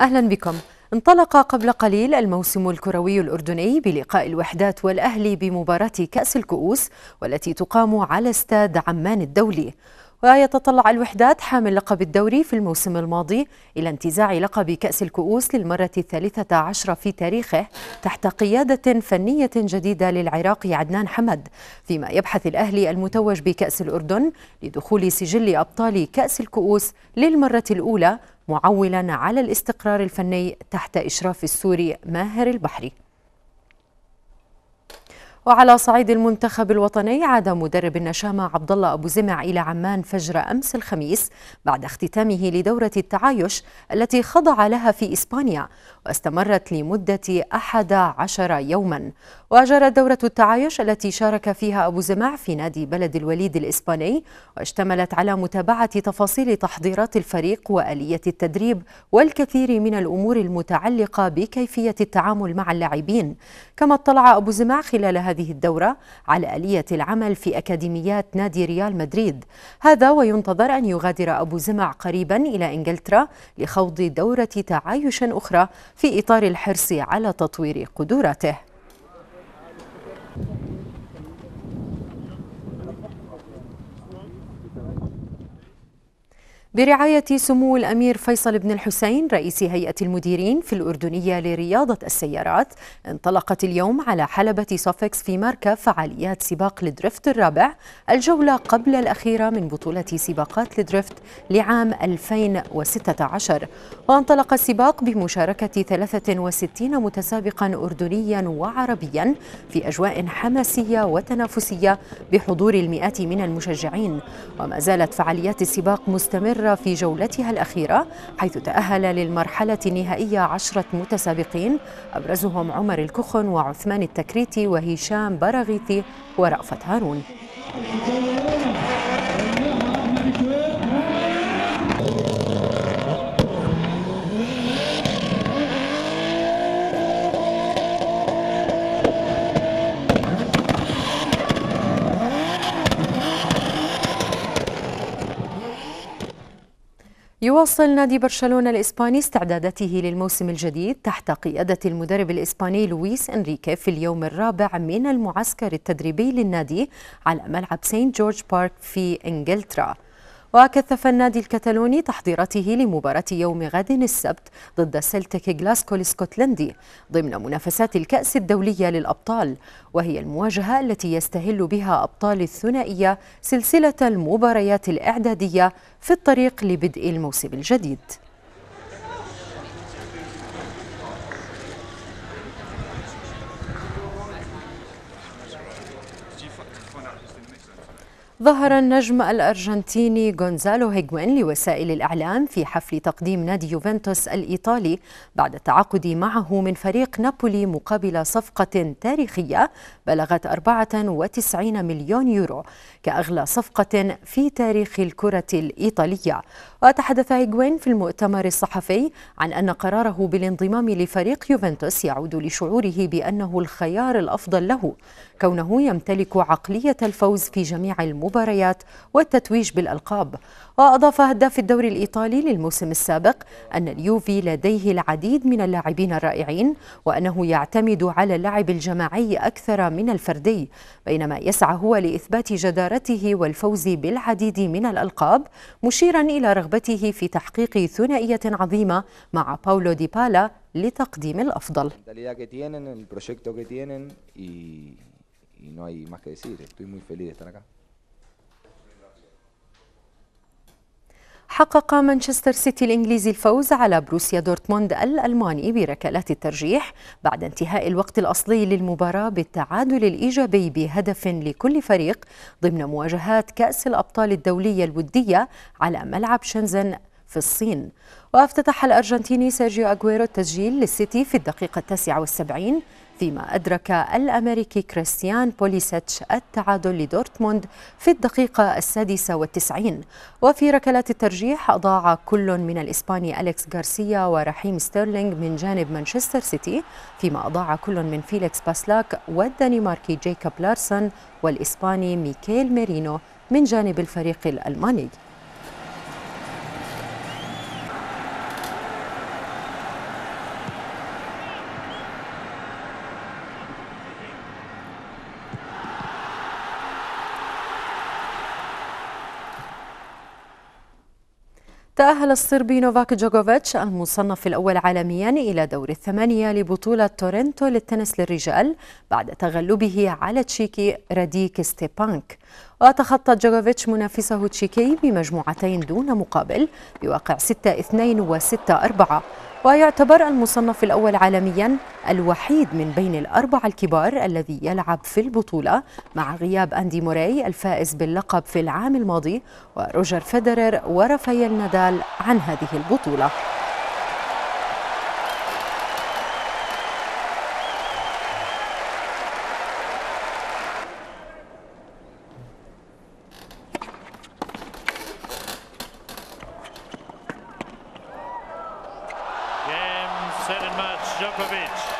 أهلا بكم انطلق قبل قليل الموسم الكروي الأردني بلقاء الوحدات والأهلي بمباراة كأس الكؤوس والتي تقام على استاد عمان الدولي ويتطلع الوحدات حامل لقب الدوري في الموسم الماضي إلى انتزاع لقب كأس الكؤوس للمرة الثالثة عشرة في تاريخه تحت قيادة فنية جديدة للعراقي عدنان حمد فيما يبحث الأهلي المتوج بكأس الأردن لدخول سجل أبطال كأس الكؤوس للمرة الأولى معولا على الاستقرار الفني تحت إشراف السوري ماهر البحري وعلى صعيد المنتخب الوطني عاد مدرب النشامة عبد الله أبو زمع إلى عمان فجر أمس الخميس بعد اختتامه لدورة التعايش التي خضع لها في إسبانيا واستمرت لمدة 11 يوما وجرت دورة التعايش التي شارك فيها أبو زمع في نادي بلد الوليد الإسباني واشتملت على متابعة تفاصيل تحضيرات الفريق وآلية التدريب والكثير من الأمور المتعلقة بكيفية التعامل مع اللاعبين كما اطلع أبو زمع خلال هذه الدورة على آلية العمل في أكاديميات نادي ريال مدريد هذا وينتظر أن يغادر أبو زمع قريبا إلى إنجلترا لخوض دورة تعايش أخرى في إطار الحرص على تطوير قدراته برعاية سمو الأمير فيصل بن الحسين رئيس هيئة المديرين في الأردنية لرياضة السيارات انطلقت اليوم على حلبة صفكس في ماركة فعاليات سباق لدريفت الرابع الجولة قبل الأخيرة من بطولة سباقات لدريفت لعام 2016 وانطلق السباق بمشاركة 63 متسابقا أردنيا وعربيا في أجواء حماسية وتنافسية بحضور المئات من المشجعين وما زالت فعاليات السباق مستمرة مستمرة في جولتها الأخيرة حيث تأهل للمرحلة النهائية عشرة متسابقين أبرزهم عمر الكخن وعثمان التكريتي وهشام برغيثي ورأفت هارون يواصل نادي برشلونة الإسباني استعداداته للموسم الجديد تحت قيادة المدرب الإسباني لويس إنريكي في اليوم الرابع من المعسكر التدريبي للنادي على ملعب سين جورج بارك في إنجلترا وكثف النادي الكتالوني تحضيرته لمباراة يوم غد السبت ضد سلتك غلاسكو الاسكتلندي ضمن منافسات الكأس الدولية للأبطال وهي المواجهة التي يستهل بها أبطال الثنائية سلسلة المباريات الإعدادية في الطريق لبدء الموسم الجديد ظهر النجم الأرجنتيني غونزالو هيغوين لوسائل الإعلام في حفل تقديم نادي يوفنتوس الإيطالي بعد التعاقد معه من فريق نابولي مقابل صفقة تاريخية بلغت 94 مليون يورو كأغلى صفقة في تاريخ الكرة الإيطالية وتحدث هيغوين في المؤتمر الصحفي عن أن قراره بالانضمام لفريق يوفنتوس يعود لشعوره بأنه الخيار الأفضل له كونه يمتلك عقلية الفوز في جميع المباريات والتتويج بالألقاب وأضاف هداف الدوري الإيطالي للموسم السابق أن اليوفي لديه العديد من اللاعبين الرائعين وأنه يعتمد على اللعب الجماعي أكثر من الفردي بينما يسعى هو لإثبات جدارته والفوز بالعديد من الألقاب مشيرا إلى رغبته في تحقيق ثنائية عظيمة مع باولو ديبالا لتقديم الأفضل y no hay más que decir. Estoy muy feliz de estar acá. حقق مانشستر سيتي الإنجليزي الفوز على بروسيا دورتموند الألماني بركلات الترجيح بعد انتهاء الوقت الأصلي للمباراة بالتعادل الإيجابي بهدف لكل فريق ضمن مواجهات كأس الأبطال الدولية الودية على ملعب شنزن في الصين وافتتح الأرجنتيني سيرجيو أغويرو التسجيل للسيتي في الدقيقة 79 فيما أدرك الأمريكي كريستيان بوليسيتش التعادل لدورتموند في الدقيقة السادسة والتسعين وفي ركلات الترجيح أضاع كل من الإسباني أليكس غارسيا ورحيم ستيرلينغ من جانب مانشستر سيتي فيما أضاع كل من فيليكس باسلاك والدنماركي جيكوب لارسون والإسباني ميكيل ميرينو من جانب الفريق الألماني تأهل الصربي نوفاك جوكوفيتش المصنف الأول عالميا إلى دور الثمانية لبطولة تورنتو للتنس للرجال بعد تغلبه على تشيكي راديك ستيبانك وتخطى جوكوفيتش منافسه تشيكي بمجموعتين دون مقابل بواقع 6-2 و 6-4 ويعتبر المصنف الأول عالميا الوحيد من بين الأربعة الكبار الذي يلعب في البطولة مع غياب أندي موراي الفائز باللقب في العام الماضي وروجر فيدرر ورافائيل نادال عن هذه البطولة Djokovic.